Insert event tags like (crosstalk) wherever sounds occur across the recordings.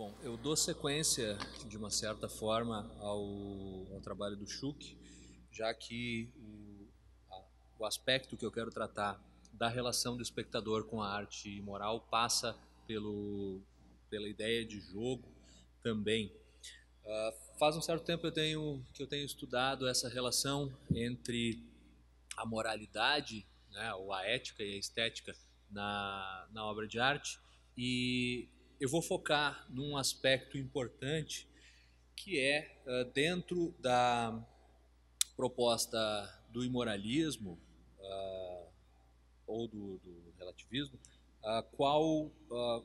Bom, eu dou sequência, de uma certa forma, ao, ao trabalho do Schuch, já que o, a, o aspecto que eu quero tratar da relação do espectador com a arte e moral passa pelo, pela ideia de jogo também. Uh, faz um certo tempo eu tenho, que eu tenho estudado essa relação entre a moralidade, né, ou a ética e a estética na, na obra de arte, e eu vou focar num aspecto importante que é dentro da proposta do imoralismo ou do, do relativismo, qual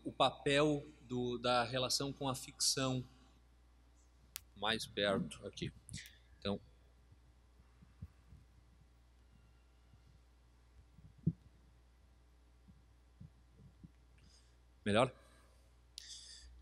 o papel do, da relação com a ficção mais perto aqui. Então, melhor?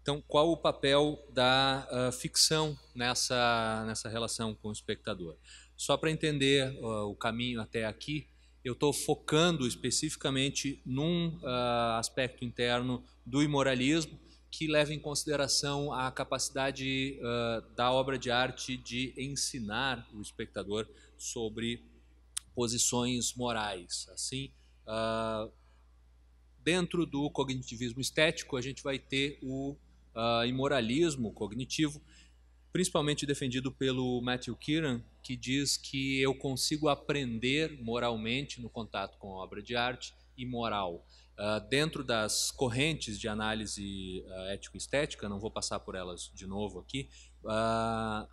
Então, qual o papel da uh, ficção nessa, nessa relação com o espectador? Só para entender uh, o caminho até aqui, eu estou focando especificamente num uh, aspecto interno do imoralismo que leva em consideração a capacidade da obra de arte de ensinar o espectador sobre posições morais. Assim, dentro do cognitivismo estético, a gente vai ter o uh, ah, moralismo cognitivo, principalmente defendido pelo Matthew Kieran, que diz que eu consigo aprender moralmente no contato com obra de arte e moral. Uh, dentro das correntes de análise uh, ético-estética, não vou passar por elas de novo aqui, uh,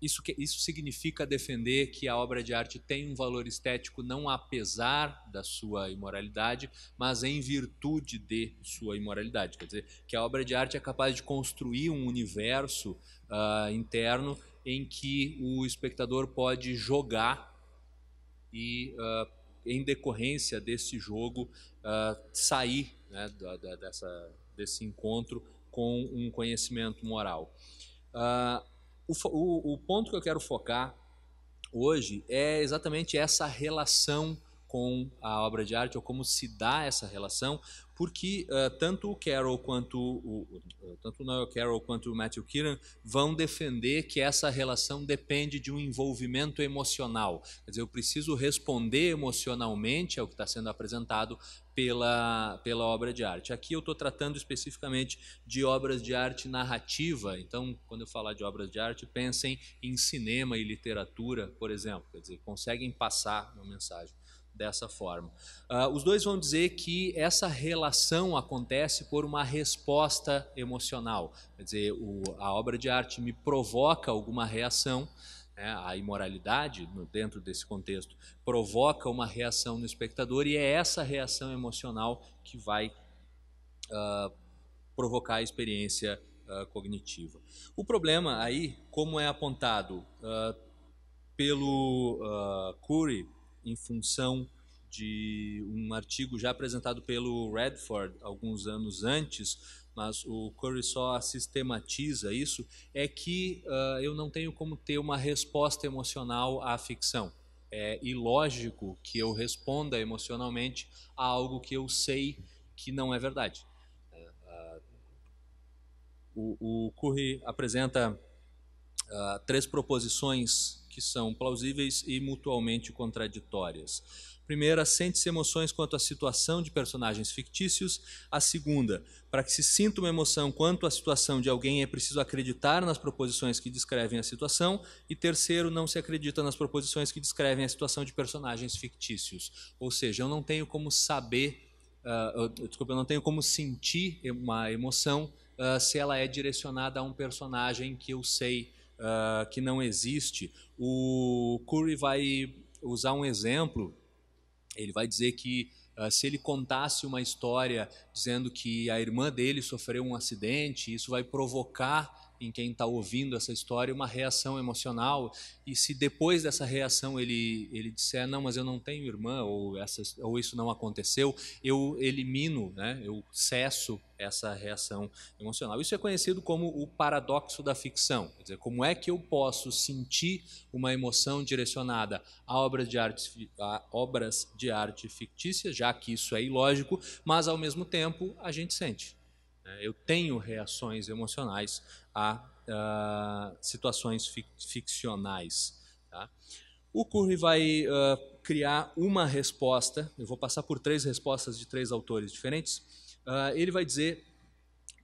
isso, que, isso significa defender que a obra de arte tem um valor estético não apesar da sua imoralidade, mas em virtude de sua imoralidade. Quer dizer, que a obra de arte é capaz de construir um universo uh, interno em que o espectador pode jogar e, uh, em decorrência desse jogo, uh, sair né, da, da, dessa, desse encontro com um conhecimento moral. Uh, o, o, ponto que eu quero focar hoje é exatamente essa relação com a obra de arte ou como se dá essa relação, porque uh, tanto o Carroll quanto o, uh, tanto Noel Carroll quanto o Matthew Kieran vão defender que essa relação depende de um envolvimento emocional. Quer dizer, eu preciso responder emocionalmente ao que está sendo apresentado pela, pela obra de arte. Aqui eu estou tratando especificamente de obras de arte narrativa. Então, quando eu falar de obras de arte, pensem em cinema e literatura, por exemplo. Quer dizer, conseguem passar uma mensagem dessa forma. Uh, os dois vão dizer que essa relação acontece por uma resposta emocional. Quer dizer, o, a obra de arte me provoca alguma reação, né? a imoralidade, no, dentro desse contexto, provoca uma reação no espectador e é essa reação emocional que vai uh, provocar a experiência uh, cognitiva. O problema aí, como é apontado pelo Curie, em função de um artigo já apresentado pelo Redford alguns anos antes, mas o Curry só sistematiza isso, é que uh, eu não tenho como ter uma resposta emocional à ficção. É ilógico que eu responda emocionalmente a algo que eu sei que não é verdade. É, ah, o, o Curry apresenta uh, três proposições que são plausíveis e mutualmente contraditórias. Primeira, sente-se emoções quanto à situação de personagens fictícios. A segunda, para que se sinta uma emoção quanto à situação de alguém, é preciso acreditar nas proposições que descrevem a situação. E terceiro, não se acredita nas proposições que descrevem a situação de personagens fictícios. Ou seja, eu não tenho como saber, uh, eu, desculpa, eu não tenho como sentir uma emoção uh, se ela é direcionada a um personagem que eu sei uh, que não existe. O Curry vai usar um exemplo, ele vai dizer que uh, se ele contasse uma história dizendo que a irmã dele sofreu um acidente, isso vai provocar em quem está ouvindo essa história uma reação emocional e se depois dessa reação ele ele disser não mas eu não tenho irmã ou essa ou isso não aconteceu eu elimino né eu cesso essa reação emocional isso é conhecido como o paradoxo da ficção quer dizer como é que eu posso sentir uma emoção direcionada a obras de arte a obras de arte fictícia já que isso é ilógico mas ao mesmo tempo a gente sente né? Eu tenho reações emocionais a, a situações fic ficcionais. Tá? O Curry vai uh, criar uma resposta, eu vou passar por três respostas de três autores diferentes. Uh, ele vai dizer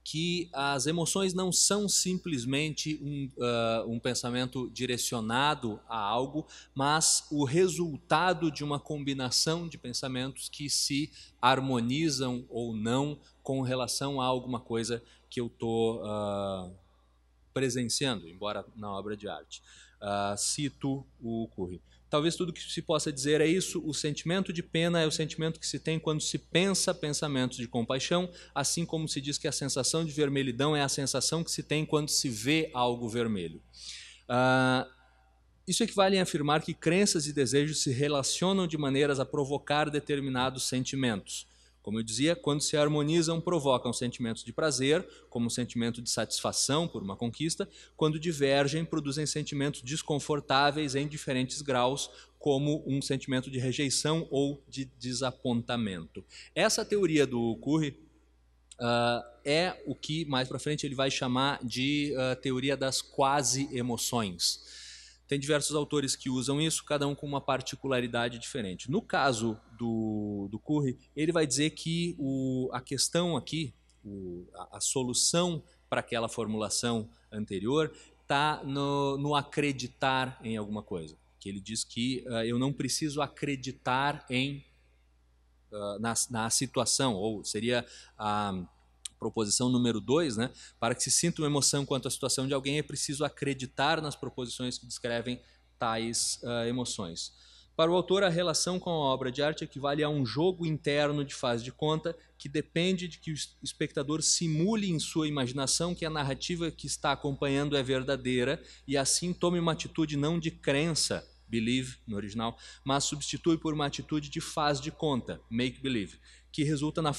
que as emoções não são simplesmente um, uh, um, pensamento direcionado a algo, mas o resultado de uma combinação de pensamentos que se harmonizam ou não com relação a alguma coisa que eu estou uh, ah, presenciando, embora na obra de arte. Uh, cito o Curry. Talvez tudo que se possa dizer é isso. O sentimento de pena é o sentimento que se tem quando se pensa pensamentos de compaixão, assim como se diz que a sensação de vermelhidão é a sensação que se tem quando se vê algo vermelho. Uh, isso equivale a afirmar que crenças e desejos se relacionam de maneiras a provocar determinados sentimentos. Como eu dizia, quando se harmonizam, provocam sentimentos de prazer, como um sentimento de satisfação por uma conquista, quando divergem, produzem sentimentos desconfortáveis em diferentes graus, como um sentimento de rejeição ou de desapontamento. Essa teoria do Curry Uh, é o que mais para frente ele vai chamar de uh, teoria das quase emoções. Tem diversos autores que usam isso, cada um com uma particularidade diferente. No caso do, do Curry, ele vai dizer que o, a questão aqui, o, a, a solução para aquela formulação anterior, está no, no, acreditar em alguma coisa. Que ele diz que uh, eu não preciso acreditar em uh, na, na situação, ou seria a. Uh, proposição número 2, né? Para que se sinta uma emoção quanto à situação de alguém, é preciso acreditar nas proposições que descrevem tais uh, emoções. Para o autor, a relação com a obra de arte equivale a um jogo interno de faz de conta que depende de que o espectador simule em sua imaginação que a narrativa que está acompanhando é verdadeira e assim tome uma atitude não de crença, believe no original, mas substitui por uma atitude de faz de conta, make believe, que resulta na,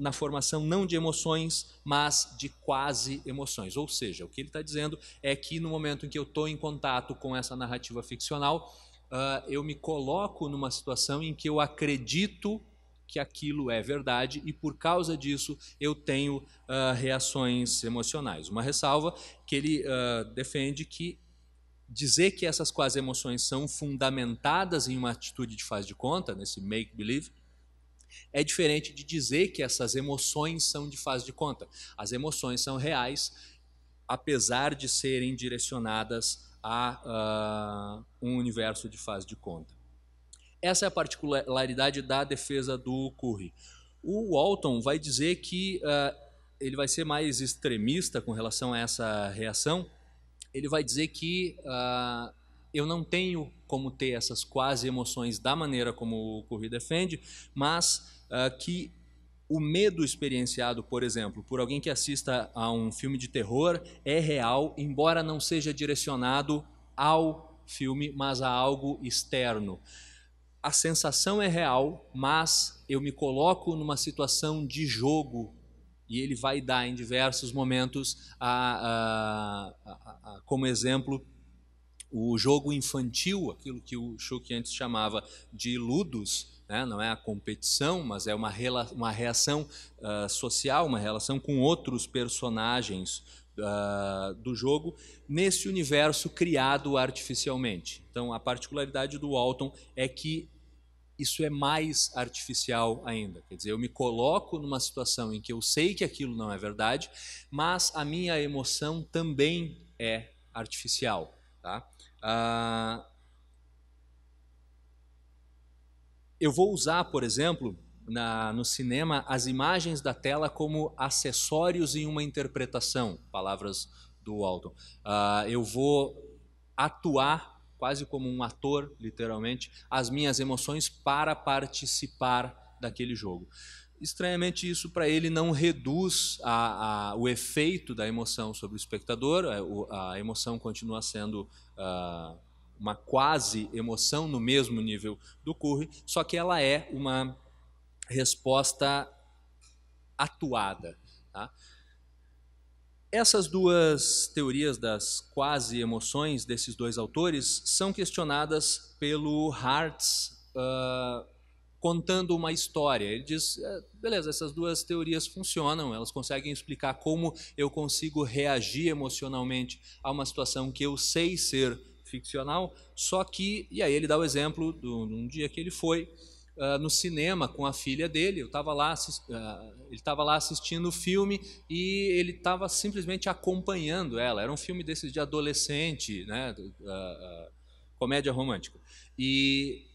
na formação não de emoções, mas de quase emoções. Ou seja, o que ele está dizendo é que no momento em que eu estou em contato com essa narrativa ficcional, uh, eu me coloco numa situação em que eu acredito que aquilo é verdade e por causa disso eu tenho uh, reações emocionais. Uma ressalva que ele uh, defende que dizer que essas quase emoções são fundamentadas em uma atitude de faz de conta, nesse make believe, é diferente de dizer que essas emoções são de fase de conta. As emoções são reais, apesar de serem direcionadas a uh, um universo de fase de conta. Essa é a particularidade da defesa do Curry. O Walton vai dizer que uh, ele vai ser mais extremista com relação a essa reação. Ele vai dizer que uh, eu não tenho como ter essas quase emoções da maneira como o Corrida defende, mas uh, que o medo experienciado, por exemplo, por alguém que assista a um filme de terror é real, embora não seja direcionado ao filme, mas a algo externo. A sensação é real, mas eu me coloco numa situação de jogo e ele vai dar em diversos momentos a, a, a, como exemplo o jogo infantil, aquilo que o Schuch antes chamava de ludus, né? não é a competição, mas é uma, rela uma reação uh, social, uma relação com outros personagens uh, do jogo, nesse universo criado artificialmente. Então, a particularidade do Walton é que isso é mais artificial ainda. Quer dizer, eu me coloco numa situação em que eu sei que aquilo não é verdade, mas a minha emoção também é artificial. Tá? Ah, eu vou usar, por exemplo, na, no cinema, as imagens da tela como acessórios em uma interpretação, palavras do Walton. Ah, eu vou atuar quase como um ator, literalmente, as minhas emoções para participar daquele jogo estranhamente isso para ele não reduz a, a, o efeito da emoção sobre o espectador, a, é, a emoção continua sendo uh, uma quase emoção no mesmo nível do Curry, só que ela é uma resposta atuada. Tá? Essas duas teorias das quase emoções desses dois autores são questionadas pelo Hartz uh, contando uma história. Ele diz: é, beleza, essas duas teorias funcionam, elas conseguem explicar como eu consigo reagir emocionalmente a uma situação que eu sei ser ficcional, só que. E aí ele dá o exemplo de um dia que ele foi. Uh, no cinema com a filha dele. Eu tava lá, uh, ele estava lá assistindo o filme e ele estava simplesmente acompanhando ela. Era um filme desses de adolescente, né? Uh, comédia romântica. E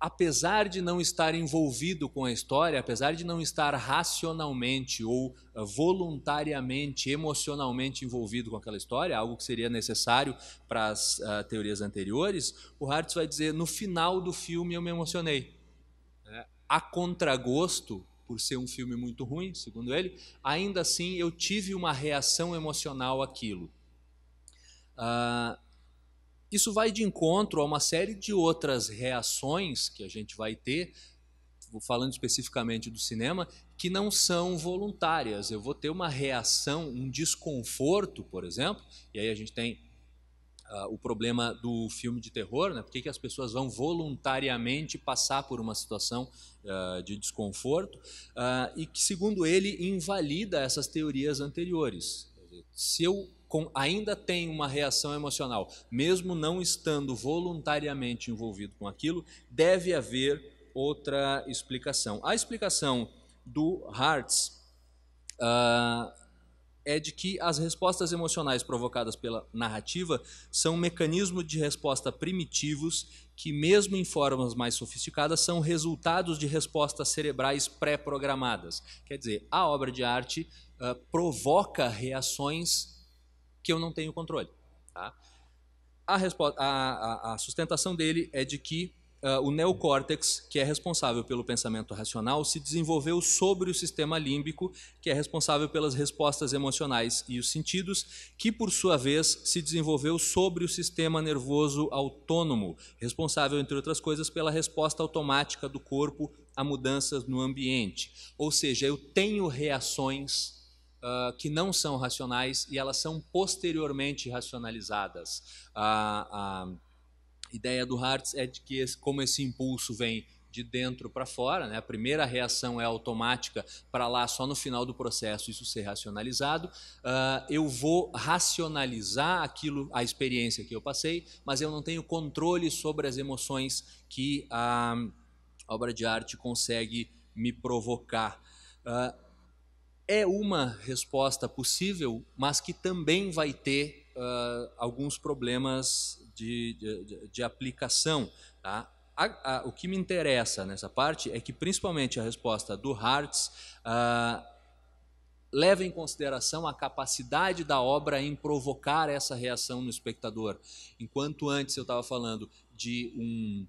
apesar de não estar envolvido com a história, apesar de não estar racionalmente ou eh, voluntariamente, emocionalmente envolvido com aquela história, algo que seria necessário para as uh, teorias anteriores, o Hartz vai dizer: no final do filme eu me emocionei. É, a contragosto, por ser um filme muito ruim, segundo ele, ainda assim eu tive uma reação emocional àquilo. Uh, isso vai de encontro a uma série de outras reações que a gente vai ter, falando especificamente do cinema, que não são voluntárias. Eu vou ter uma reação, um desconforto, por exemplo, e aí a gente tem uh, o problema do filme de terror, né? Por que, que as pessoas vão voluntariamente passar por uma situação uh, de desconforto? Uh, e que, segundo ele, invalida essas teorias anteriores. Se eu com, ainda tem uma reação emocional, mesmo não estando voluntariamente envolvido com aquilo, deve haver outra explicação. A explicação do Hartz uh, é de que as respostas emocionais provocadas pela narrativa são mecanismos de resposta primitivos que, mesmo em formas mais sofisticadas, são resultados de respostas cerebrais pré-programadas. Quer dizer, a obra de arte uh, provoca reações que eu não tenho controle. Tá? A, a, a, sustentação dele é de que uh, o neocórtex, que é responsável pelo pensamento racional, se desenvolveu sobre o sistema límbico, que é responsável pelas respostas emocionais e os sentidos, que por sua vez se desenvolveu sobre o sistema nervoso autônomo, responsável, entre outras coisas, pela resposta automática do corpo a mudanças no ambiente. Ou seja, eu tenho reações uh, que não são racionais e elas são posteriormente racionalizadas. A, a ideia do Hartz é de que, esse, como esse impulso vem de dentro para fora, né? a primeira reação é automática para lá, só no final do processo isso ser racionalizado. Uh, eu vou racionalizar aquilo, a experiência que eu passei, mas eu não tenho controle sobre as emoções que a obra de arte consegue me provocar. Uh, é uma resposta possível, mas que também vai ter uh, alguns problemas de, de, de aplicação. Tá? A, a, o que me interessa nessa parte é que, principalmente, a resposta do Hartz uh, leva em consideração a capacidade da obra em provocar essa reação no espectador. Enquanto antes eu estava falando de um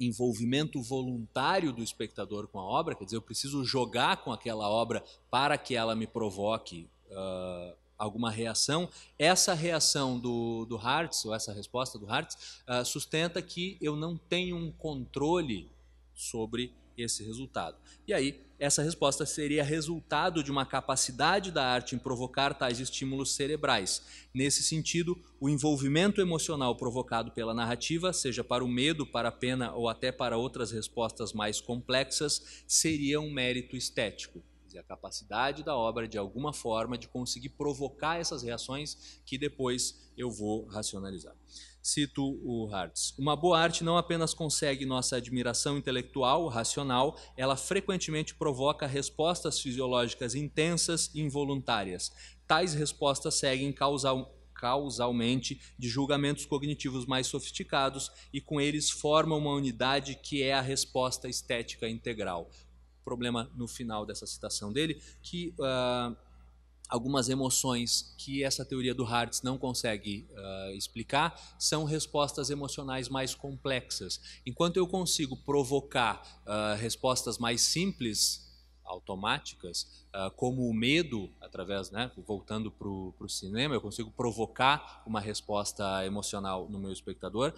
envolvimento voluntário do espectador com a obra, quer dizer, eu preciso jogar com aquela obra para que ela me provoque uh, alguma reação. Essa reação do, do Hartz, ou essa resposta do Hartz, uh, sustenta que eu não tenho um controle sobre esse resultado. E aí, essa resposta seria resultado de uma capacidade da arte em provocar tais estímulos cerebrais. Nesse sentido, o envolvimento emocional provocado pela narrativa, seja para o medo, para a pena ou até para outras respostas mais complexas, seria um mérito estético. a capacidade da obra, de alguma forma, de conseguir provocar essas reações que depois eu vou racionalizar. Cito o Hartz. Uma boa arte não apenas consegue nossa admiração intelectual, racional, ela frequentemente provoca respostas fisiológicas intensas e involuntárias. Tais respostas seguem causal, causalmente de julgamentos cognitivos mais sofisticados e com eles forma uma unidade que é a resposta estética integral. Problema no final dessa citação dele, que. Uh, algumas emoções que essa teoria do Hartz não consegue uh, explicar são respostas emocionais mais complexas. Enquanto eu consigo provocar uh, respostas mais simples, automáticas, uh, como o medo, através, né, voltando para o cinema, eu consigo provocar uma resposta emocional no meu espectador.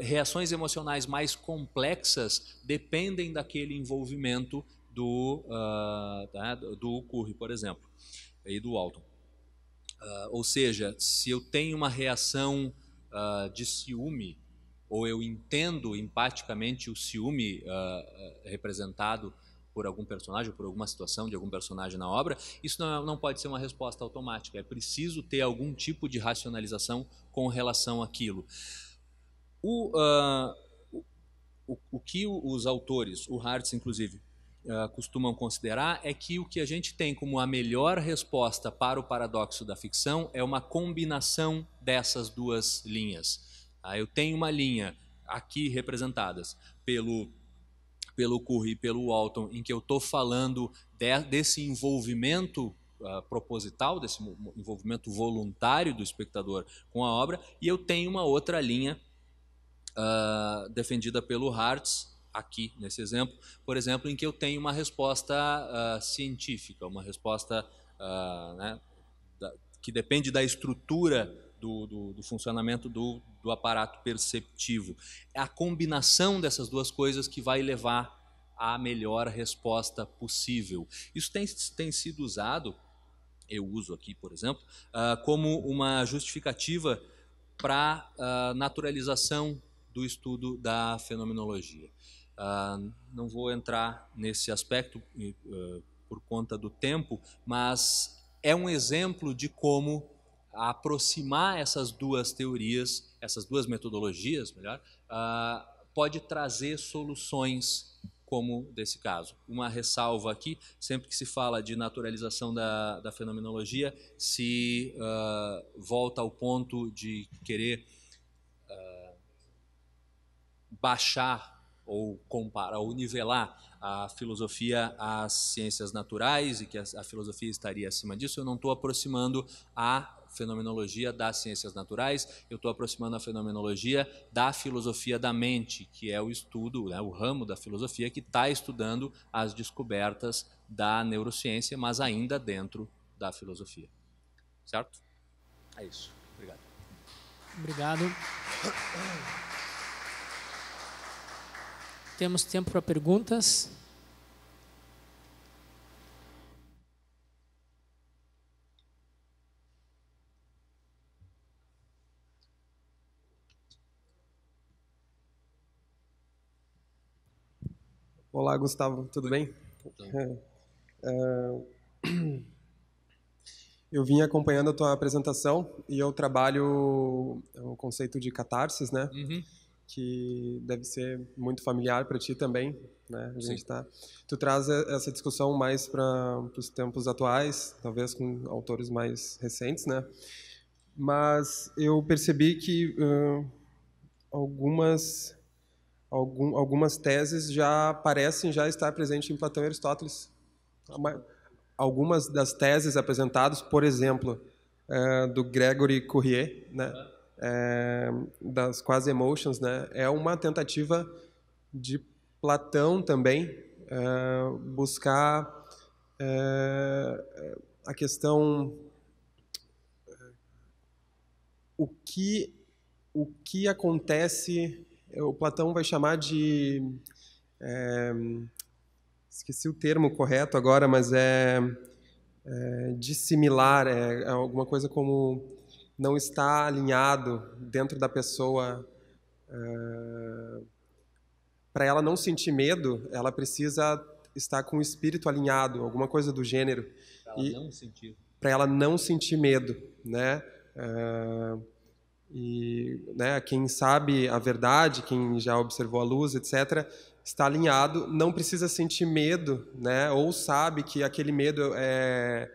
reações emocionais mais complexas dependem daquele envolvimento do, tá, do curry, por exemplo aí do Alton. Uh, ou seja, se eu tenho uma reação uh, de ciúme, ou eu entendo empaticamente o ciúme uh, representado por algum personagem, por alguma situação de algum personagem na obra, isso não, é, não pode ser uma resposta automática. É preciso ter algum tipo de racionalização com relação àquilo. O, o, o que os autores, o Hartz inclusive, eh, costumam considerar é que o que a gente tem como a melhor resposta para o paradoxo da ficção é uma combinação dessas duas linhas. Tá? eu tenho uma linha aqui representadas pelo pelo Curry e pelo Walton, em que eu estou falando de, desse envolvimento uh, proposital, desse envolvimento voluntário do espectador com a obra, e eu tenho uma outra linha uh, defendida pelo Hartz, aqui nesse exemplo, por exemplo, em que eu tenho uma resposta uh, científica, uma resposta uh, né, da, que depende da estrutura do, do, do funcionamento do, do, aparato perceptivo. É a combinação dessas duas coisas que vai levar à melhor resposta possível. Isso tem, tem sido usado, eu uso aqui, por exemplo, uh, como uma justificativa para a naturalização do estudo da fenomenologia. Ah, não vou entrar nesse aspecto uh, por conta do tempo, mas é um exemplo de como aproximar essas duas teorias, essas duas metodologias, melhor, uh, pode trazer soluções como desse caso. Uma ressalva aqui, sempre que se fala de naturalização da, da fenomenologia, se uh, volta ao ponto de querer uh, baixar ou comparar ou nivelar a filosofia às ciências naturais e que a, a filosofia estaria acima disso, eu não estou aproximando a fenomenologia das ciências naturais, eu estou aproximando a fenomenologia da filosofia da mente, que é o estudo, né, o ramo da filosofia que está estudando as descobertas da neurociência, mas ainda dentro da filosofia. Certo? É isso. Obrigado. Obrigado. Temos tempo para perguntas. Olá, Gustavo, tudo bem? É, é, (clears throat) eu vim acompanhando a tua apresentação e eu trabalho o conceito de catarses, né? Uhum que deve ser muito familiar para ti também, né? A gente tá. Tu traz essa discussão mais para os tempos atuais, talvez com autores mais recentes, né? Mas eu percebi que uh, algumas algum, algumas teses já parecem já estar presentes em Platão e Aristóteles. Algumas das teses apresentadas, por exemplo, uh, do Gregory Courrier, né? é, das quase emotions, né? É uma tentativa de Platão também é, buscar é, a questão o que o que acontece o Platão vai chamar de é, esqueci o termo correto agora mas é, é dissimilar é alguma coisa como não está alinhado dentro da pessoa. Uh, é, para ela não sentir medo, ela precisa estar com o espírito alinhado, alguma coisa do gênero. Para ela, ela não sentir medo, né? Uh, e né, quem sabe a verdade, quem já observou a luz, etc., está alinhado, não precisa sentir medo, né? Ou sabe que aquele medo é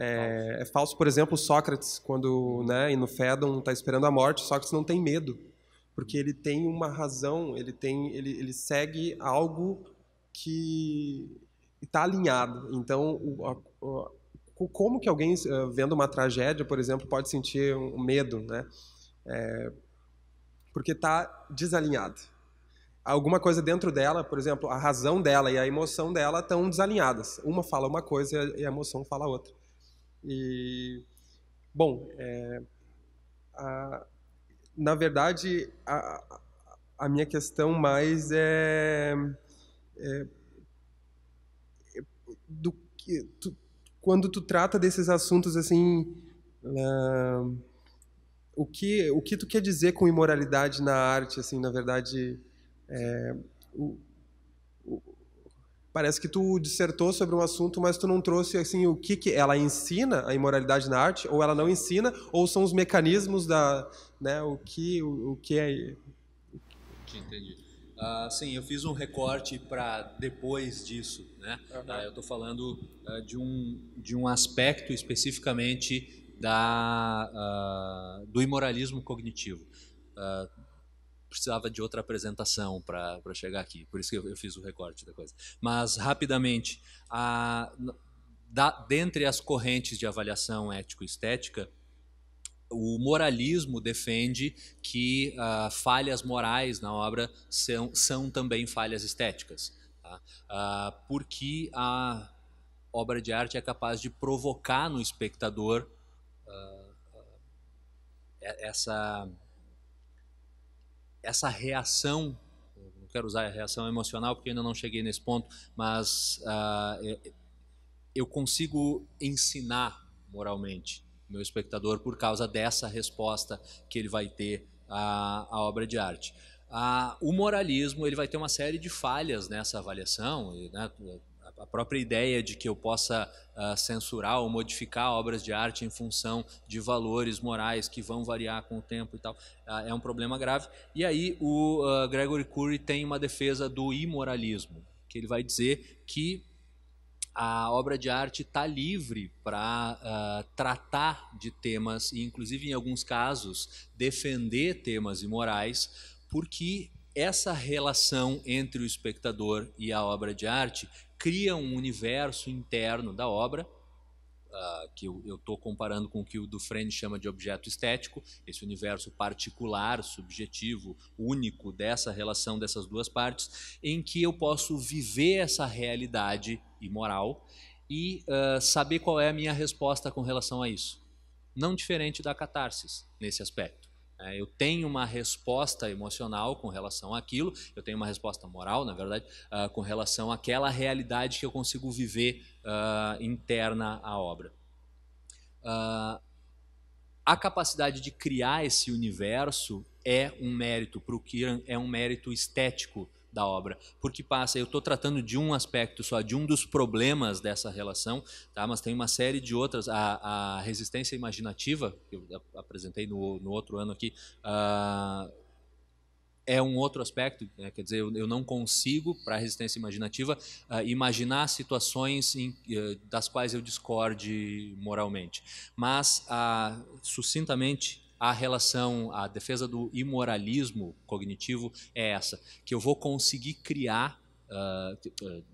é, é falso, por exemplo, Sócrates, quando uhum. né, no Fédon está esperando a morte, Sócrates não tem medo, porque ele tem uma razão, ele, tem, ele, ele segue algo que está alinhado. Então, o, a, como que alguém eh, vendo uma tragédia, por exemplo, pode sentir um medo, né? É, porque está desalinhado. Alguma coisa dentro dela, por exemplo, a razão dela e a emoção dela estão desalinhadas. Uma fala uma coisa e a emoção fala outra. E, bom, é, a, na verdade, a, a minha questão mais é, é do que tu, quando tu trata desses assuntos assim é, o que o que tu quer dizer com imoralidade na arte assim na verdade é, o, parece que tu dissertou sobre um assunto, mas tu não trouxe assim o que, que ela ensina a imoralidade na arte, ou ela não ensina, ou são os mecanismos da, né, o que, o, o que é. Entendi. Uh, sim, eu fiz um recorte para depois disso. Né? Uhum. Uh, eu estou falando uh, de, um, de um aspecto especificamente da, do imoralismo cognitivo precisava de outra apresentação para chegar aqui, por isso que eu, eu, fiz o recorte da coisa. Mas, rapidamente, a, da, dentre as correntes de avaliação ético-estética, o moralismo defende que uh, falhas morais na obra são, são também falhas estéticas, tá? uh, porque a obra de arte é capaz de provocar no espectador uh, essa essa reação, não quero usar a reação emocional porque ainda não cheguei nesse ponto, mas uh, eu consigo ensinar moralmente meu espectador por causa dessa resposta que ele vai ter à, à obra de arte. Ah, o moralismo ele vai ter uma série de falhas nessa avaliação, e, né, a própria ideia de que eu possa uh, censurar ou modificar obras de arte em função de valores morais que vão variar com o tempo e tal, uh, é um problema grave. E aí o uh, Gregory Curry tem uma defesa do imoralismo, que ele vai dizer que a obra de arte está livre para uh, tratar de temas e, inclusive, em alguns casos, defender temas imorais, porque essa relação entre o espectador e a obra de arte cria um universo interno da obra, uh, que eu estou comparando com o que o Dufresne chama de objeto estético, esse universo particular, subjetivo, único dessa relação dessas duas partes, em que eu posso viver essa realidade imoral e uh, saber qual é a minha resposta com relação a isso. Não diferente da catarsis nesse aspecto. É, eu tenho uma resposta emocional com relação àquilo, eu tenho uma resposta moral, na verdade, ah, com relação àquela realidade que eu consigo viver ah, interna à obra. Ah, a capacidade de criar esse universo é um mérito para o Kieran, é um mérito estético da obra. Porque passa, eu estou tratando de um aspecto só, de um dos problemas dessa relação, tá? mas tem uma série de outras. A, a resistência imaginativa, que eu apresentei no, no outro ano aqui, uh, é um outro aspecto, né? quer dizer, eu, eu não consigo, para a resistência imaginativa, uh, imaginar situações em, uh, das quais eu discorde moralmente. Mas, ah, sucintamente, a relação, a defesa do imoralismo cognitivo é essa, que eu vou conseguir criar, uh, que, uh,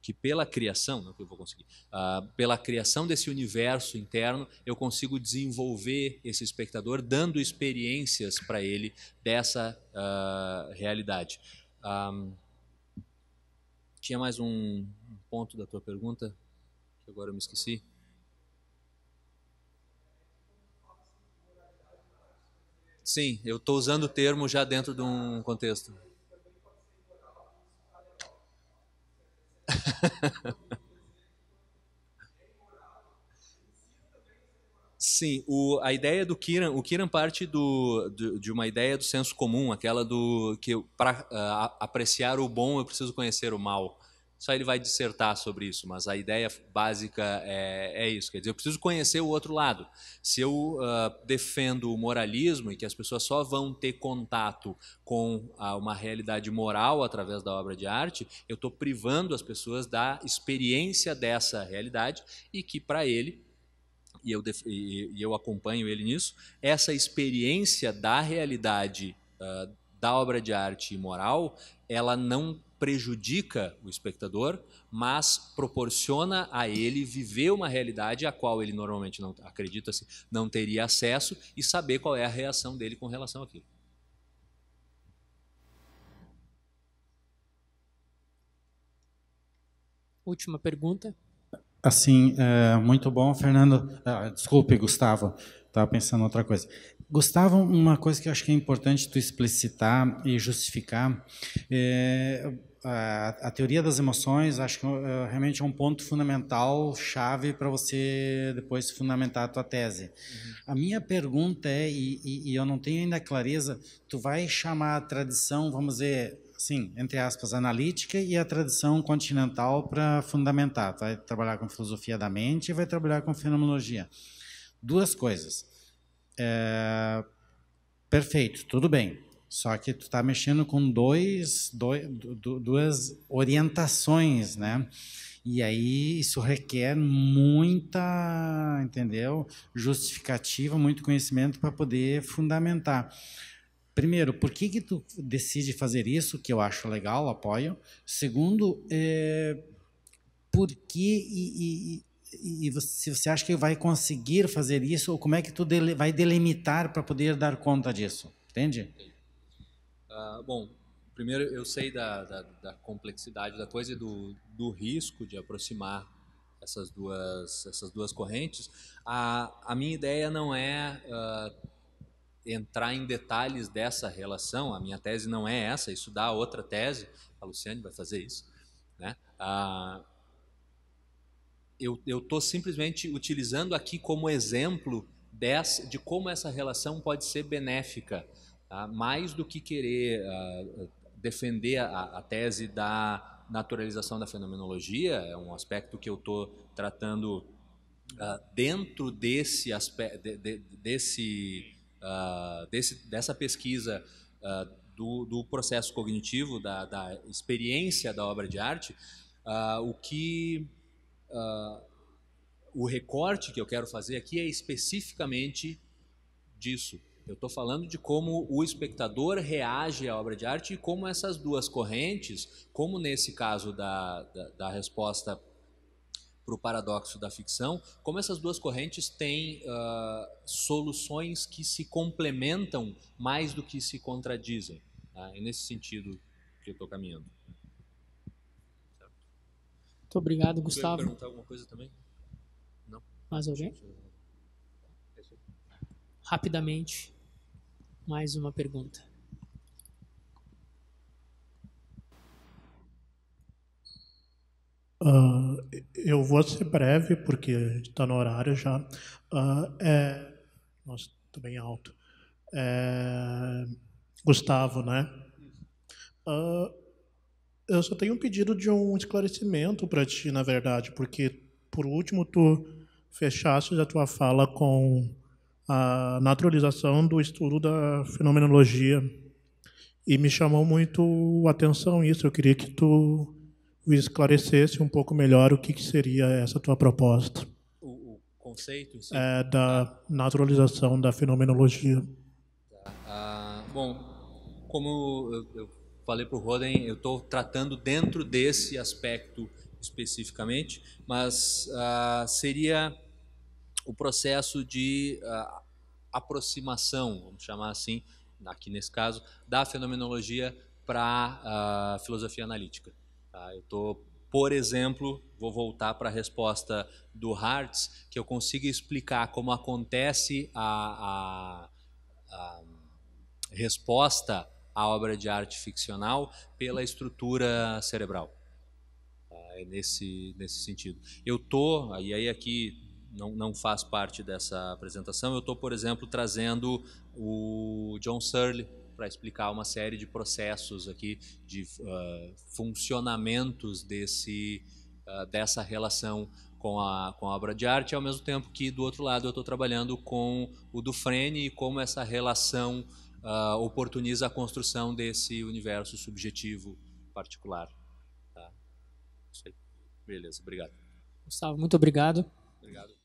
que pela criação, não que eu vou conseguir, uh, pela criação desse universo interno, eu consigo desenvolver esse espectador, dando experiências para ele dessa realidade. Um, tinha mais um ponto da tua pergunta que agora eu me esqueci. Sim, eu estou usando o termo já dentro de um contexto. (laughs) Sim, o, a ideia do Kiran, o Kiran parte do, de uma ideia do senso comum, aquela do que para uh, ah, apreciar o bom eu preciso conhecer o mal só ele vai dissertar sobre isso, mas a ideia básica é, é isso. Quer dizer, eu preciso conhecer o outro lado. Se eu uh, defendo o moralismo e que as pessoas só vão ter contato com a, uma realidade moral através da obra de arte, eu estou privando as pessoas da experiência dessa realidade e que, para ele, e eu, e, e eu, acompanho ele nisso, essa experiência da realidade uh, da obra de arte moral, ela não prejudica o espectador, mas proporciona a ele viver uma realidade a qual ele normalmente não acredita se não teria acesso e saber qual é a reação dele com relação àquilo. Última pergunta. Assim, é, muito bom, Fernando. Ah, desculpe, Gustavo. Estava pensando outra coisa. Gustavo, uma coisa que eu acho que é importante tu explicitar e justificar. É, é, a, teoria das emoções acho que é, realmente é um ponto fundamental, chave para você depois fundamentar a tua tese. Uhum. A minha pergunta é, e, e, e, eu não tenho ainda clareza, tu vai chamar a tradição, vamos dizer, assim, entre aspas, analítica e a tradição continental para fundamentar. Tu vai trabalhar com filosofia da mente e vai trabalhar com fenomenologia. Duas coisas. É, perfeito, tudo bem só que tu está mexendo com dois, dois, duas orientações, né? E aí isso requer muita, entendeu? Justificativa, muito conhecimento para poder fundamentar. Primeiro, por que que tu decide fazer isso, que eu acho legal, apoio. Segundo, é, por que e, e, e, se você acha que vai conseguir fazer isso, ou como é que tu dele, vai delimitar para poder dar conta disso, entende? Entendi. Ah, bom, primeiro eu sei da, da, da complexidade da coisa e do, do, risco de aproximar essas duas, essas duas correntes. A, a minha ideia não é uh, entrar em detalhes dessa relação, a minha tese não é essa, isso dá outra tese, a Luciane vai fazer isso. Né? Ah, eu estou simplesmente utilizando aqui como exemplo de como essa relação pode ser benéfica Tá? Mais do que querer uh, defender a, a, tese da naturalização da fenomenologia, é um aspecto que eu estou tratando uh, dentro desse, de, de, desse, uh, desse, dessa pesquisa do, do, processo cognitivo, da, da, experiência da obra de arte, o que o recorte que eu quero fazer aqui é especificamente disso, eu estou falando de como o espectador reage à obra de arte e como essas duas correntes, como nesse caso da, da, da resposta para o paradoxo da ficção, como essas duas correntes têm uh, soluções que se complementam mais do que se contradizem. Tá? É nesse sentido que eu estou caminhando. Muito obrigado, Gustavo. Quer perguntar alguma coisa também? Não? Mais alguém? Rapidamente mais uma pergunta. Uh, eu vou ser breve, porque está no horário já. Uh, é... Nossa, estou bem alto. É... Gustavo, né? Uh, eu só tenho um pedido de um esclarecimento para ti, na verdade, porque, por último, tu fechaste a tua fala com a naturalização do estudo da fenomenologia. E me chamou muito a atenção isso. Eu queria que tu esclarecesse um pouco melhor o que, que seria essa tua proposta. O, o conceito É, da naturalização da fenomenologia. Tá. Ah, bom, como eu, eu falei para o Roden, eu estou tratando dentro desse aspecto especificamente, mas ah, seria o processo de uh, aproximação, vamos chamar assim, aqui nesse caso, da fenomenologia para a ah, filosofia analítica. Tá? Eu estou, por exemplo, vou voltar para a resposta do Hartz, que eu consigo explicar como acontece a, a, a resposta à obra de arte ficcional pela estrutura cerebral. Tá? É nesse, nesse sentido. Eu tô, e aí aqui não, não faz parte dessa apresentação. Eu estou, por exemplo, trazendo o John Searle para explicar uma série de processos aqui, de uh, funcionamentos desse, uh, dessa relação com a, com a obra de arte, ao mesmo tempo que, do outro lado, eu estou trabalhando com o Dufresne e como essa relação uh, oportuniza a construção desse universo subjetivo particular. Tá? Beleza, obrigado. Gustavo, muito obrigado. Obrigado.